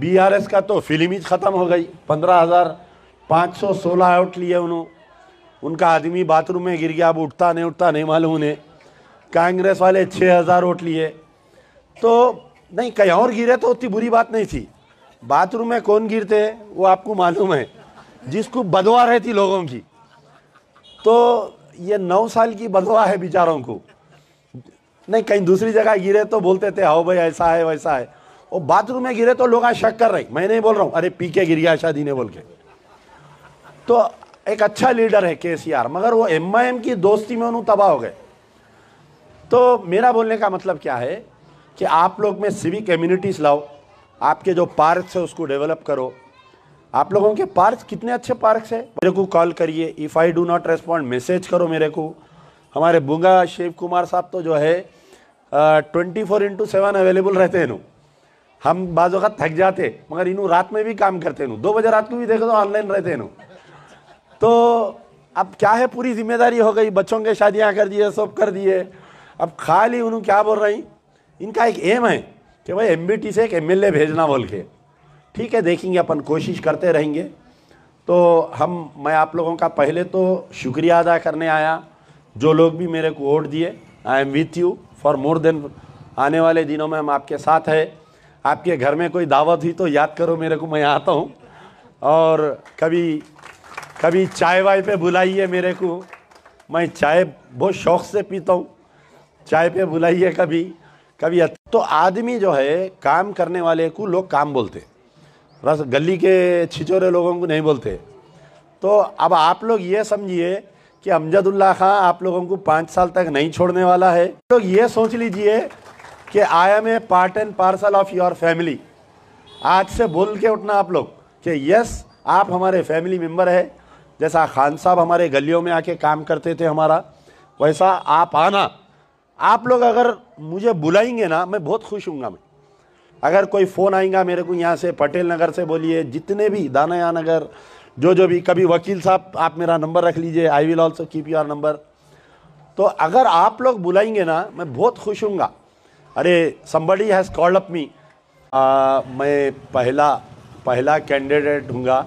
BRS का तो film ही ख़त्म हो गई पंद्रह हज़ार पाँच सौ सोलह आउट लिए उन्होंने उनका आदमी बाथरूम में गिर गया अब उठता नहीं उठता नहीं मालूम उन्हें कांग्रेस वाले छः हज़ार वोट लिए तो नहीं कहीं और गिरे तो उतनी बुरी बात नहीं थी बाथरूम में कौन गिरते हैं वो आपको मालूम है जिसको बदवा रहती लोगों की तो ये नौ साल की बदवा है बेचारों को नहीं कहीं दूसरी जगह गिरे तो बोलते थे हाओ भाई ऐसा है वैसा है वो बाथरूम में गिरे तो लोग आज शक कर रहे मैं नहीं बोल रहा हूँ अरे पी के गिर गया शादी ने बोल के तो एक अच्छा लीडर है के मगर वो एम की दोस्ती में उन्होंने तबाह हो गए तो मेरा बोलने का मतलब क्या है कि आप लोग में सिविक कम्यूनिटीज लाओ आपके जो पार्क है उसको डेवलप करो आप लोगों के पार्क कितने अच्छे पार्क्स है मेरे को कॉल करिए if I do not respond message करो मेरे को हमारे बुंगा शिव कुमार साहब तो जो है twenty four into seven available रहते हैं ना हम का थक जाते मगर इनू रात में भी काम करते नू दो बजे रात को भी देख तो ऑनलाइन रहते नू तो अब क्या है पूरी जिम्मेदारी हो गई बच्चों के शादियाँ कर दिए सब कर दिए अब खाली उन्होंने क्या बोल रही इनका एक एम है कि भाई एम से एक एम भेजना बोल के ठीक है देखेंगे अपन कोशिश करते रहेंगे तो हम मैं आप लोगों का पहले तो शुक्रिया अदा करने आया जो लोग भी मेरे को वोट दिए I am with you for more than आने वाले दिनों में हम आपके साथ हैं आपके घर में कोई दावत हुई तो याद करो मेरे को मैं आता हूँ और कभी कभी चाय वाय पे बुलाइए मेरे को मैं चाय बहुत शौक़ से पीता हूँ चाय पे बुलाइए कभी कभी तो आदमी जो है काम करने वाले को लोग काम बोलते बस गली के छिचोरे लोगों को नहीं बोलते तो अब आप लोग ये समझिए कि अमजदुल्ला खां आप लोगों को पाँच साल तक नहीं छोड़ने वाला है लोग ये सोच लीजिए कि I am a part and parcel of your family आज से बोल के उठना आप लोग कि यस आप हमारे फैमिली मेम्बर है जैसा खान साहब हमारे गलियों में आके काम करते थे हमारा वैसा आप आना आप लोग अगर मुझे बुलाएंगे ना मैं बहुत खुश हूँगा मैं अगर कोई फ़ोन आएगा मेरे को यहाँ से पटेल नगर से बोलिए जितने भी दानाया नगर जो जो भी कभी वकील साहब आप मेरा नंबर रख लीजिए I will also keep your number तो अगर आप लोग बुलाएंगे ना मैं बहुत खुश हूँगा अरे somebody has called up me मैं पहला पहला कैंडिडेट हूँगा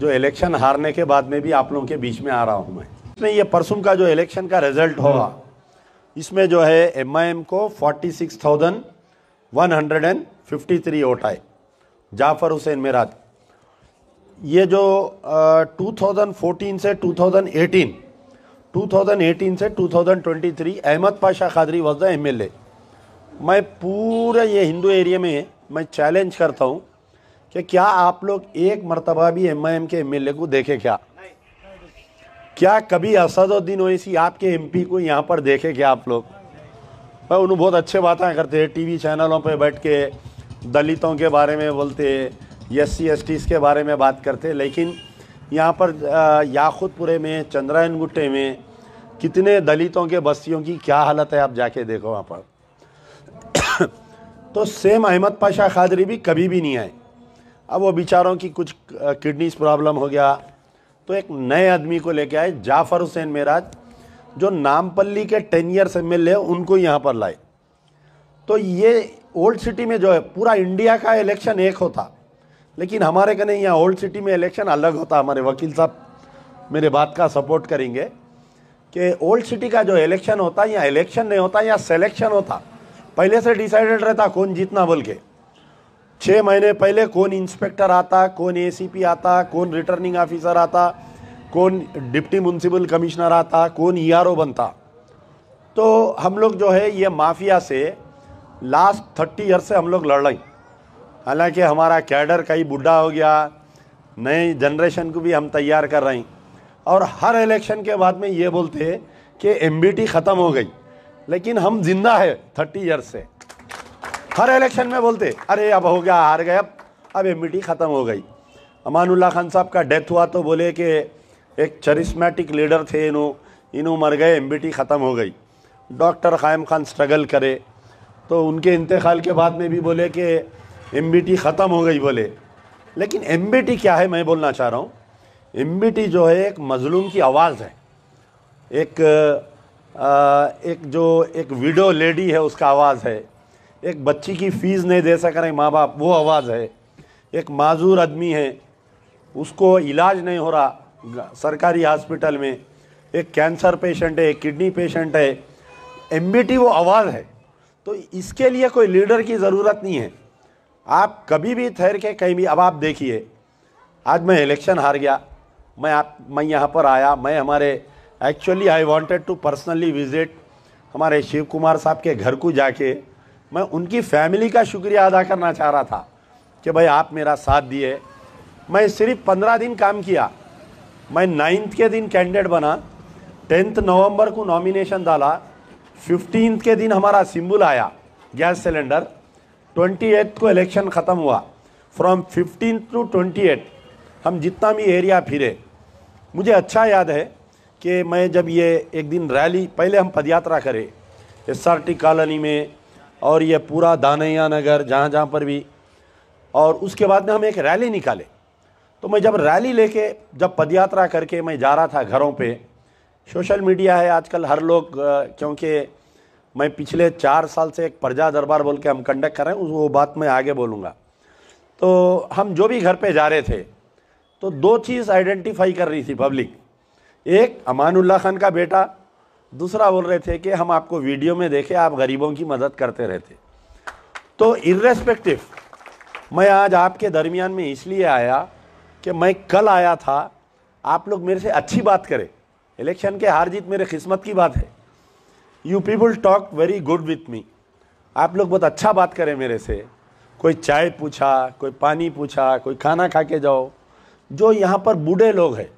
जो इलेक्शन हारने के बाद में भी आप लोगों के बीच में आ रहा हूँ मैं इसमें ये परसों का जो इलेक्शन का रिजल्ट होगा हम्म। इसमें जो है एम आई एम को forty six thousand one hundred and fifty three vote आए जाफर हुसैन मेराज ये जो टू थाउजेंड फोर्टीन से two thousand eighteen two thousand eighteen से two thousand twenty three Ahmed Pasha Quadri was M L A मैं पूरे ये हिंदू एरिया में मैं चैलेंज करता हूँ कि क्या आप लोग एक मरतबा भी एम आई एम के एम एल ए को देखे क्या क्या कभी असदुद्दीन ओसी आपके एम पी को यहाँ पर देखे क्या आप लोग भाई उन्होंने बहुत अच्छे बातें करते हैं टीवी चैनलों पर बैठ के दलितों के बारे में बोलते एस सी एस टी के बारे में बात करते लेकिन यहाँ पर याखुदपुरे में चंद्रायन गुट्टे में कितने दलितों के बस्तियों की क्या हालत है आप जाके देखो वहाँ पर तो सेम अहमद पाशा खादरी भी कभी भी नहीं आए अब वो बेचारों की कुछ किडनीज प्रॉब्लम हो गया तो एक नए आदमी को लेके आए जाफ़र हुसैन मेराज जो नामपल्ली के टेन ईयर्स एम एल उनको यहाँ पर लाए तो ये ओल्ड सिटी में जो है पूरा इंडिया का इलेक्शन एक होता लेकिन हमारे कने यहाँ ओल्ड सिटी में इलेक्शन अलग होता हमारे वकील साहब मेरे बात का सपोर्ट करेंगे कि ओल्ड सिटी का जो इलेक्शन होता है यहाँ इलेक्शन नहीं होता यहाँ सेलेक्शन होता पहले से डिसाइडेड रहता कौन जीतना बोल के छः महीने पहले कौन इंस्पेक्टर आता कौन एसीपी आता कौन रिटर्निंग ऑफिसर आता कौन डिप्टी म्यूनसिपल कमिश्नर आता कौन ईआरओ e बनता तो हम लोग जो है ये माफिया से लास्ट थर्टी ईयर से हम लोग लड़ रहे हालांकि हमारा कैडर कहीं बूढ़ा हो गया नए जनरेशन को भी हम तैयार कर रहे हैं और हर इलेक्शन के बाद में ये बोलते हैं कि एमबीटी ख़त्म हो गई लेकिन हम जिंदा है थर्टी ईयर्स से हर इलेक्शन में बोलते अरे अब हो गया हार गए अब अब एमबीटी ख़त्म हो गई अमानुल्लाह खान साहब का डेथ हुआ तो बोले कि एक चरिस्मेटिक लीडर थे इनो इनो मर गए एम ख़त्म हो गई डॉक्टर क़ायम खान स्ट्रगल करे तो उनके इंतकाल के बाद में भी बोले कि एम ख़त्म हो गई बोले लेकिन एम क्या है मैं बोलना चाह रहा हूँ एम जो है एक मज़लूम की आवाज़ है एक एक जो एक विडो लेडी है उसका आवाज़ है एक बच्ची की फ़ीस नहीं दे सक रहे माँ बाप वो आवाज़ है एक माजूर आदमी है उसको इलाज नहीं हो रहा सरकारी हॉस्पिटल में एक कैंसर पेशेंट है एक किडनी पेशेंट है एम वो आवाज़ है तो इसके लिए कोई लीडर की ज़रूरत नहीं है आप कभी भी ठहर के कहीं भी अब आप देखिए आज मैं इलेक्शन हार गया मैं आप मैं यहाँ पर आया मैं हमारे actually I wanted to personally visit हमारे शिव कुमार साहब के घर को जाके मैं उनकी फैमिली का शुक्रिया अदा करना चाह रहा था कि भाई आप मेरा साथ दिए मैं सिर्फ पंद्रह दिन काम किया मैं नाइन्थ के दिन कैंडिडेट बना टेंथ नवंबर को नॉमिनेशन डाला फिफ्टीन के दिन हमारा सिंबल आया गैस सिलेंडर ट्वेंटी को इलेक्शन ख़त्म हुआ from fifteen to twenty eight हम जितना भी एरिया फिरे मुझे अच्छा याद है कि मैं जब ये एक दिन रैली पहले हम पदयात्रा करें एस आर टी कॉलोनी में और ये पूरा दानैया नगर जहाँ जहाँ पर भी और उसके बाद में हम एक रैली निकाले तो मैं जब रैली लेके जब पदयात्रा करके मैं जा रहा था घरों पे सोशल मीडिया है आजकल हर लोग क्योंकि मैं पिछले चार साल से एक प्रजा दरबार बोल के हम कंडक्ट कर रहे हैं वो बात मैं आगे बोलूँगा तो हम जो भी घर पर जा रहे थे तो दो चीज़ आइडेंटिफाई कर रही थी पब्लिक एक अमानुल्लाह खान का बेटा दूसरा बोल रहे थे कि हम आपको वीडियो में देखे आप गरीबों की मदद करते रहते तो इरेस्पेक्टिव मैं आज आपके दरमियान में इसलिए आया कि मैं कल आया था आप लोग मेरे से अच्छी बात करें इलेक्शन के हार जीत मेरे किस्मत की बात है you people talk very good with me आप लोग बहुत अच्छा बात करें मेरे से कोई चाय पूछा कोई पानी पूछा कोई खाना खा के जाओ जो यहाँ पर बूढ़े लोग हैं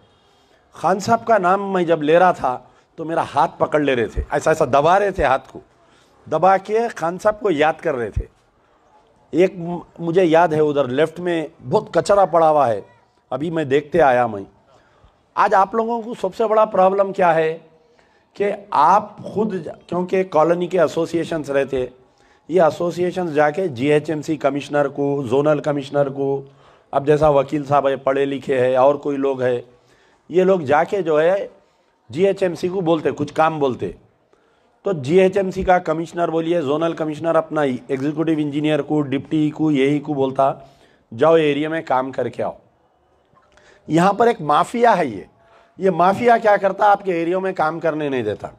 खान साहब का नाम मैं जब ले रहा था तो मेरा हाथ पकड़ ले रहे थे ऐसा ऐसा दबा रहे थे हाथ को दबा के खान साहब को याद कर रहे थे एक मुझे याद है उधर लेफ्ट में बहुत कचरा पड़ा हुआ है अभी मैं देखते आया मैं आज आप लोगों को सबसे बड़ा प्रॉब्लम क्या है कि आप खुद क्योंकि कॉलोनी के एसोसिएशंस रहते ये एसोसिएशंस जाके जीएचएमसी कमिश्नर को जोनल कमिश्नर को अब जैसा वकील साहब है पढ़े लिखे हैं और कोई लोग हैं ये लोग जाके जो है जीएचएमसी को बोलते कुछ काम बोलते तो जीएचएमसी का कमिश्नर बोलिए जोनल कमिश्नर अपना एग्जीक्यूटिव इंजीनियर को डिप्टी को यही को बोलता जाओ एरिया में काम करके आओ यहाँ पर एक माफिया है ये ये माफिया क्या करता आपके एरिया में काम करने नहीं देता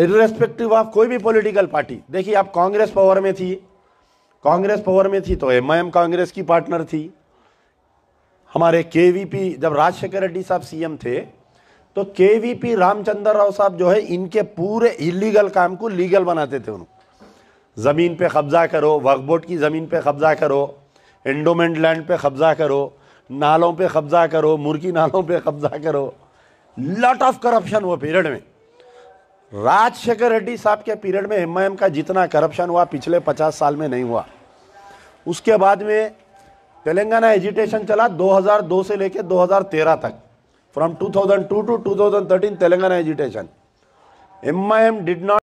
इरेस्पेक्टिव ऑफ कोई भी पॉलिटिकल पार्टी देखिए आप कांग्रेस पावर में थी कांग्रेस पावर में थी तो एमआईएम कांग्रेस की पार्टनर थी हमारे केवीपी जब राजशेखर रेड्डी साहब सीएम थे तो केवीपी रामचंद्र राव साहब जो है इनके पूरे इलीगल काम को लीगल बनाते थे उन्होंने ज़मीन पे कब्ज़ा करो वकबोट की ज़मीन पे कब्ज़ा करो एंडोमेंट लैंड पे कब्ज़ा करो नालों पे कब्ज़ा करो मुर्गी नालों पे कब्ज़ा करो लॉट ऑफ करप्शन हुआ पीरियड में राजशेखर रेड्डी साहब के पीरियड में एम का जितना करप्शन हुआ पिछले पचास साल में नहीं हुआ उसके बाद में तेलंगाना एजुटेशन चला 2002 से लेकर 2013 तक from 2002 to 2013 Telangana agitation M I M did not